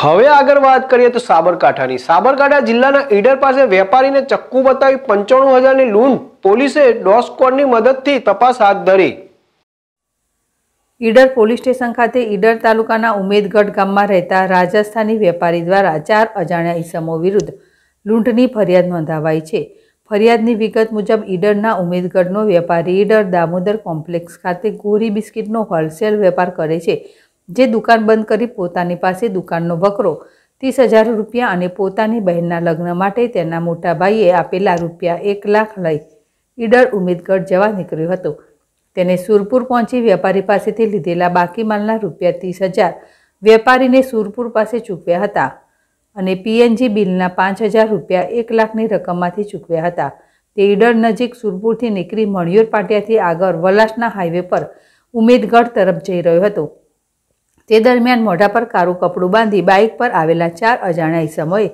હવે આગળ વાત કરીએ તો સાબરકાંઠાની સાબરકાંઠા જિલ્લાના ઈડર પાસે વેપારીને ચક્કુ બતાવી પંચાણું હજારની લૂંટ પોલીસે ડોગ મદદથી તપાસ હાથ ધરી ઈડર પોલીસ સ્ટેશન ખાતે ઈડર તાલુકાના ઉમેદગઢ ગામમાં રહેતા રાજસ્થાની વેપારી દ્વારા ચાર અજાણ્યા ઈસમો વિરુદ્ધ લૂંટની ફરિયાદ નોંધાવાઈ છે ફરિયાદની વિગત મુજબ ઈડરના ઉમેદગઢનો વેપારી ઈડર દામોદર કોમ્પ્લેક્સ ખાતે ગોરી બિસ્કિટનો હોલસેલ વેપાર કરે છે જે દુકાન બંધ કરી પોતાની પાસે દુકાનનો વકરો ત્રીસ હજાર રૂપિયા અને પોતાની બહેનના લગ્ન માટે તેના મોટા ભાઈએ આપેલા રૂપિયા એક લાખ લઈ ઈડર ઉમેદગઢ જવા નીકળ્યો હતો તેને સુરપુર પહોંચી વેપારી પાસેથી લીધેલા બાકી માલના રૂપિયા ત્રીસ હજાર વેપારીને સુરપુર પાસે ચૂકવ્યા હતા અને પીએનજી બિલના પાંચ હજાર રૂપિયા એક લાખની રકમમાંથી ચૂકવ્યા હતા તે ઈડર નજીક સુરપુરથી નીકળી મણિયોર પાટિયાથી આગળ વલાસના હાઈવે પર ઉમેદગઢ તરફ જઈ રહ્યો હતો તે દરમિયાન મોઢા પર કારું કપડું બાંધી બાઇક પર આવેલા ચાર અજાણ્યા ઈસમોએ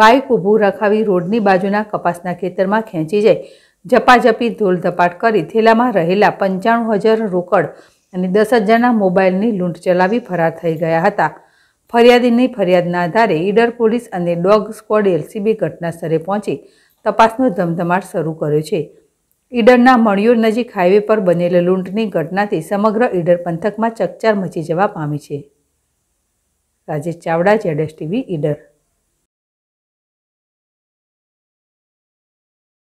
બાઇક ઊભું રખાવી રોડની બાજુના કપાસના ખેતરમાં ખેંચી જાય ઝપાઝપી ધૂળ કરી થેલામાં રહેલા પંચાણું હજાર રોકડ અને દસ હજારના મોબાઈલની લૂંટ ચલાવી ફરાર થઈ ગયા હતા ફરિયાદીની ફરિયાદના આધારે ઈડર પોલીસ અને ડોગ સ્ક્વોડ એલસીબી ઘટનાસ્થળે પહોંચી તપાસનો ધમધમાટ શરૂ કર્યો છે ઈડરના મણિયુર નજીક હાઈવે પર બનેલ લૂંટની ઘટનાથી સમગ્ર ઈડર પંથકમાં ચકચાર મચી જવા પામી છે રાજેશ ચાવડા જેડેશ ટીવી ઈડર